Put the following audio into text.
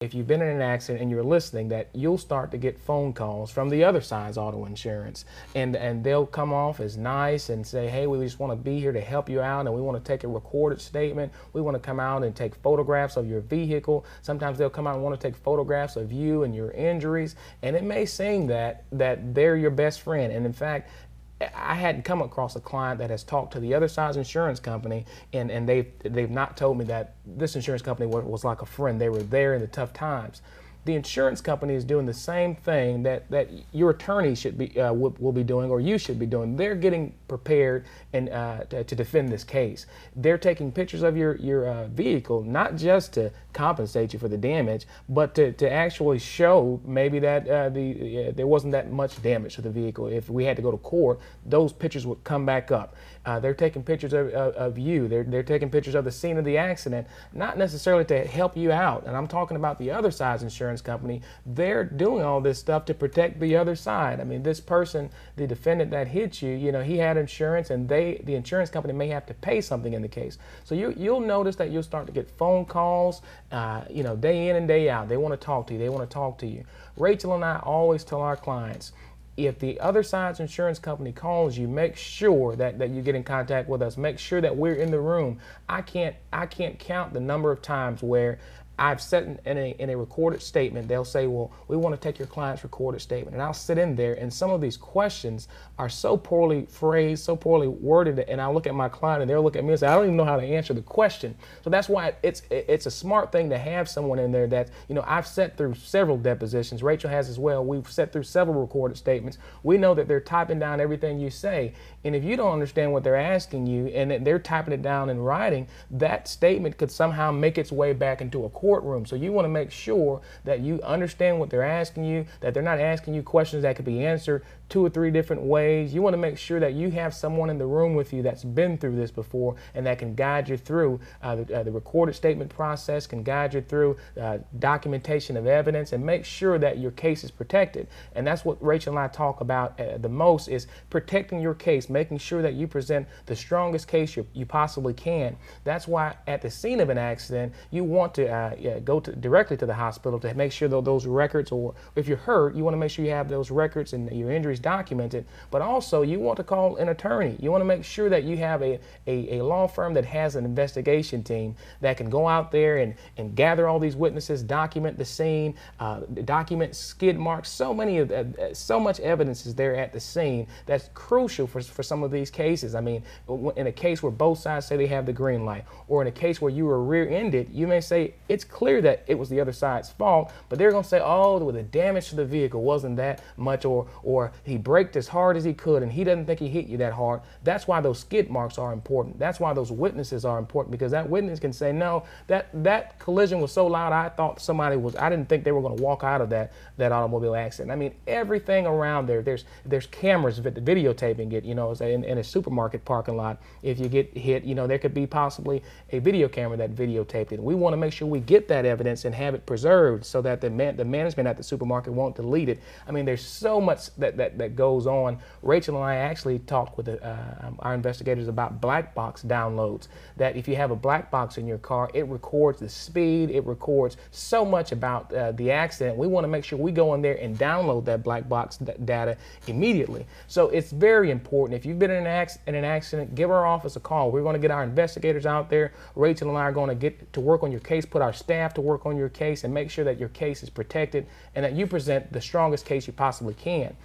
if you've been in an accident and you're listening, that you'll start to get phone calls from the other side's auto insurance, and and they'll come off as nice and say, hey, we just want to be here to help you out, and we want to take a recorded statement. We want to come out and take photographs of your vehicle. Sometimes they'll come out and want to take photographs of you and your injuries, and it may seem that that they're your best friend, and in fact, I hadn't come across a client that has talked to the other side's insurance company and, and they've, they've not told me that this insurance company was, was like a friend. They were there in the tough times the insurance company is doing the same thing that, that your attorney should be uh, will, will, be doing or you should be doing. They're getting prepared and uh, to, to, defend this case. They're taking pictures of your your uh, vehicle not just to compensate you for the damage, but to, to actually show maybe that uh, the there wasn't that much damage to the vehicle. If we had to go to court, those pictures would come back up. Uh, they're taking pictures of, of, of you. They're they're taking pictures of the scene of the accident, not necessarily to help you out. And I'm talking about the other side's insurance insurance company. They're doing all this stuff to protect the other side. I mean, this person, the defendant that hit you, you know, he had insurance, and they, the insurance company, may have to pay something in the case. So you, you'll notice that you'll start to get phone calls, uh, you know, day in and day out. They want to talk to you. They want to talk to you. Rachel and I always tell our clients if the other side's insurance company calls you, make sure that, that you get in contact with us. Make sure that we're in the room. I can't I can't count the number of times where I've said in a, in a recorded statement, they'll say, well, we want to take your client's recorded statement. And I'll sit in there, and some of these questions are so poorly phrased, so poorly worded, and I'll look at my client, and they'll look at me and say, I don't even know how to answer the question. So that's why it's it's a smart thing to have someone in there that, you know, I've sat through several depositions. Rachel has as well. We've sat through several recorded statements. We know that they're typing down everything you say. And if you don't understand what they're asking you and they're typing it down in writing, that statement could somehow make its way back into a court courtroom. So you want to make sure that you understand what they're asking you, that they're not asking you questions that could be answered two or three different ways. You want to make sure that you have someone in the room with you that's been through this before and that can guide you through uh, the, uh, the, recorded statement process, can guide you through uh, documentation of evidence, and make sure that your case is protected. And that's what Rachel and I talk about uh, the most is protecting your case, making sure that you present the strongest case you, you possibly can. That's why at the scene of an accident, you want to uh, yeah, go to, directly to the hospital to make sure that those records, or if you're hurt, you want to make sure you have those records and your injuries documented. But also, you want to call an attorney. You want to make sure that you have a, a, a law firm that has an investigation team that can go out there and, and gather all these witnesses, document the scene, uh, document skid marks. So many of uh, uh so much evidence is there at the scene that's crucial for, for some of these cases. I mean, in a case where both sides say they have the green light, or in a case where you were rear-ended, you may say it's it's clear that it was the other side's fault, but they're going to say, oh, well, the damage to the vehicle wasn't that much, or, or he braked as hard as he could and he doesn't think he hit you that hard. That's why those skid marks are important. That's why those witnesses are important because that witness can say, no, that, that collision was so loud, I thought somebody was, I didn't think they were going to walk out of that, that automobile accident. I mean, everything around there, there's, there's cameras videotaping it, you know, in, in a supermarket parking lot. If you get hit, you know, there could be possibly a video camera that videotaped it. We want to make sure we get get that evidence and have it preserved so that the, man, the management at the supermarket won't delete it. I mean, there's so much that, that, that goes on. Rachel and I actually talked with the, uh, um, our investigators about black box downloads, that if you have a black box in your car, it records the speed, it records so much about uh, the accident. We want to make sure we go in there and download that black box data immediately. So it's very important. If you've been in an, in an accident, give our office a call. We're going to get our investigators out there. Rachel and I are going to get to work on your case, put our staff to work on your case and make sure that your case is protected and that you present the strongest case you possibly can.